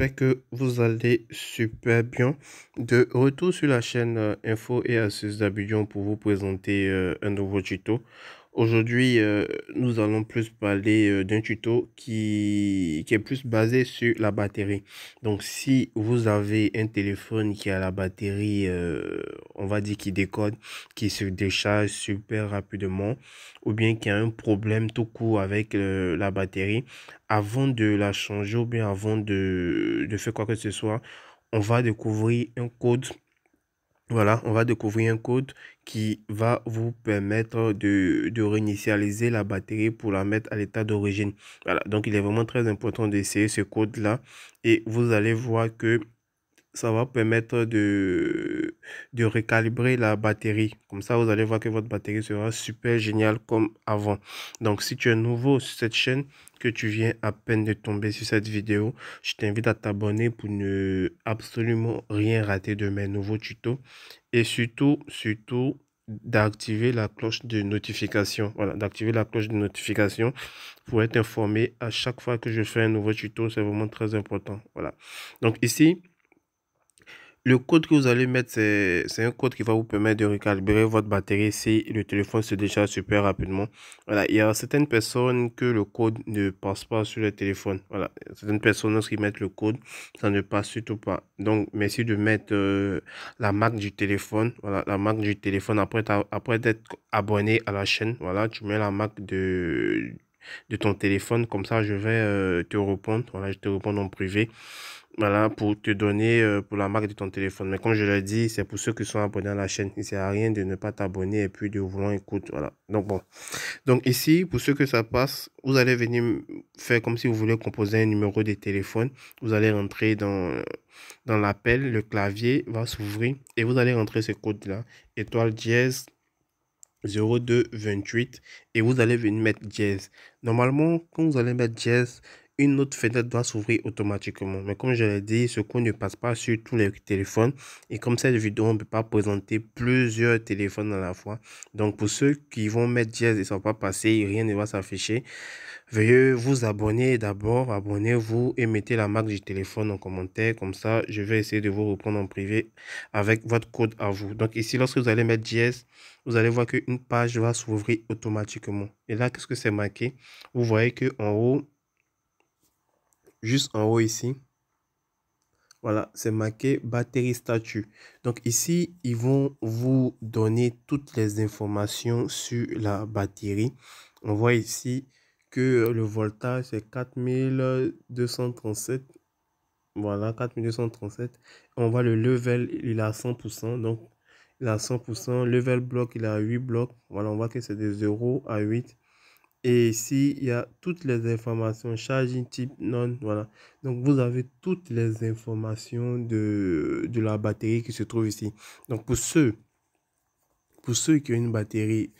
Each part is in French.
J'espère que vous allez super bien. De retour sur la chaîne euh, Info et Astuces d'Abidjan pour vous présenter euh, un nouveau tuto. Aujourd'hui, euh, nous allons plus parler euh, d'un tuto qui, qui est plus basé sur la batterie. Donc, si vous avez un téléphone qui a la batterie, euh, on va dire qui décode, qui se décharge super rapidement, ou bien qui a un problème tout court avec la batterie, avant de la changer ou bien avant de, de faire quoi que ce soit, on va découvrir un code voilà, on va découvrir un code qui va vous permettre de, réinitialiser la batterie pour la mettre à l'état d'origine. Voilà, donc il est vraiment très important d'essayer ce code-là et vous allez voir que ça va permettre de, de recalibrer la batterie. Comme ça, vous allez voir que votre batterie sera super géniale comme avant. Donc, si tu es nouveau sur cette chaîne, que tu viens à peine de tomber sur cette vidéo, je t'invite à t'abonner pour ne absolument rien rater de mes nouveaux tutos. Et surtout, surtout, d'activer la cloche de notification. Voilà, d'activer la cloche de notification pour être informé à chaque fois que je fais un nouveau tuto. C'est vraiment très important. Voilà. Donc ici, le code que vous allez mettre, c'est un code qui va vous permettre de recalibrer votre batterie si le téléphone se décharge super rapidement. Voilà, il y a certaines personnes que le code ne passe pas sur le téléphone. Voilà, certaines personnes lorsqu'ils mettent le code, ça ne passe surtout pas. Donc, merci de mettre euh, la marque du téléphone. Voilà, la marque du téléphone après, après d'être abonné à la chaîne. Voilà, tu mets la marque de de ton téléphone. Comme ça, je vais euh, te répondre. Voilà, je te réponds en privé. Voilà, pour te donner euh, pour la marque de ton téléphone. Mais comme je l'ai dit, c'est pour ceux qui sont abonnés à la chaîne. Il sert à rien de ne pas t'abonner et puis de vouloir écouter. Voilà. Donc bon. Donc ici, pour ceux que ça passe, vous allez venir faire comme si vous voulez composer un numéro de téléphone. Vous allez rentrer dans, dans l'appel, le clavier va s'ouvrir et vous allez rentrer ce code-là. Étoile dièse 0228 et vous allez venir mettre jazz. Normalement, quand vous allez mettre jazz, une autre fenêtre doit s'ouvrir automatiquement. Mais comme je l'ai dit, ce code ne passe pas sur tous les téléphones. Et comme cette vidéo, on ne peut pas présenter plusieurs téléphones à la fois. Donc pour ceux qui vont mettre dièse et ça ne va pas passer, rien ne va s'afficher. Veuillez vous abonner d'abord, abonnez-vous et mettez la marque du téléphone en commentaire. Comme ça, je vais essayer de vous reprendre en privé avec votre code à vous. Donc ici, lorsque vous allez mettre dièse, vous allez voir qu'une page va s'ouvrir automatiquement. Et là, qu'est-ce que c'est marqué Vous voyez qu'en haut, juste en haut ici. Voilà, c'est marqué batterie statut. Donc ici, ils vont vous donner toutes les informations sur la batterie. On voit ici que le voltage est 4237. Voilà, 4237. On voit le level, il est à 100%. Donc, il est à 100%. Level bloc il a 8 blocs. Voilà, on voit que c'est de 0 à 8. Et ici, il y a toutes les informations, charging type non, voilà. Donc, vous avez toutes les informations de, de la batterie qui se trouve ici. Donc, pour ceux, pour ceux qui ont une batterie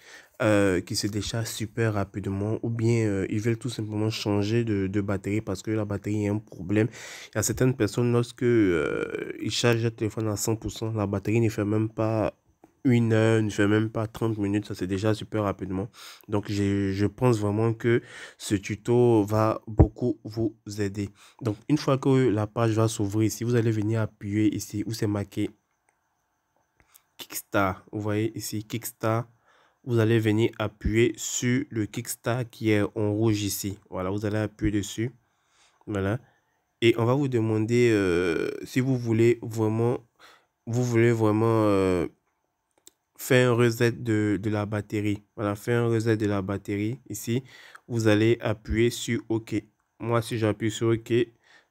euh, qui se décharge super rapidement ou bien euh, ils veulent tout simplement changer de, de, batterie parce que la batterie est un problème. Il y a certaines personnes, lorsque euh, ils chargent leur téléphone à 100%, la batterie ne fait même pas une heure, ne fait même pas 30 minutes, ça c'est déjà super rapidement. Donc je pense vraiment que ce tuto va beaucoup vous aider. Donc une fois que la page va s'ouvrir ici, vous allez venir appuyer ici où c'est marqué kickstar Vous voyez ici kickstar Vous allez venir appuyer sur le kickstar qui est en rouge ici. Voilà, vous allez appuyer dessus. Voilà. Et on va vous demander euh, si vous voulez vraiment, vous voulez vraiment euh, fait un reset de, la batterie. Voilà, fait un reset de la batterie. Ici, vous allez appuyer sur OK. Moi, si j'appuie sur OK,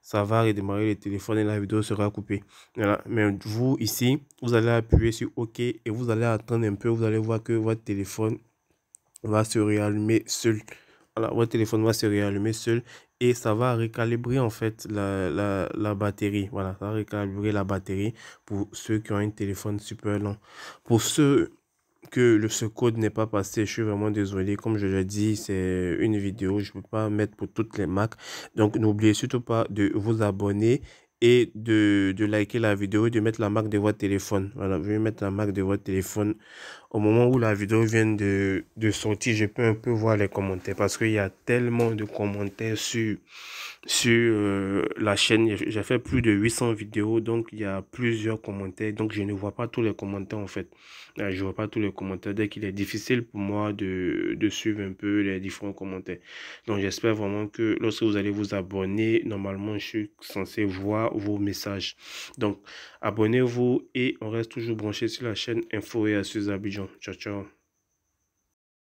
ça va redémarrer le téléphone et la vidéo sera coupée. Voilà. Mais vous, ici, vous allez appuyer sur OK et vous allez attendre un peu. Vous allez voir que votre téléphone va se réallumer seul. Voilà, votre téléphone va se réallumer seul et ça va recalibrer en fait la, la, batterie. Voilà, ça va recalibrer la batterie pour ceux qui ont un téléphone super long. Pour ceux que le, ce code n'est pas passé, je suis vraiment désolé. Comme je l'ai dit, c'est une vidéo, je ne peux pas mettre pour toutes les marques. Donc n'oubliez surtout pas de vous abonner et de, de liker la vidéo et de mettre la marque de votre téléphone. Voilà, je vais mettre la marque de votre téléphone au moment où la vidéo vient de, de sortir, je peux un peu voir les commentaires parce qu'il y a tellement de commentaires sur, sur euh, la chaîne. J'ai fait plus de 800 vidéos, donc il y a plusieurs commentaires. Donc je ne vois pas tous les commentaires en fait. Ah, je vois pas tous les commentaires. Dès qu'il est difficile pour moi de, suivre un peu les différents commentaires. Donc j'espère vraiment que lorsque vous allez vous abonner, normalement je suis censé voir vos messages. Donc abonnez-vous et on reste toujours branché sur la chaîne Info et à Abidjan. 就就就。就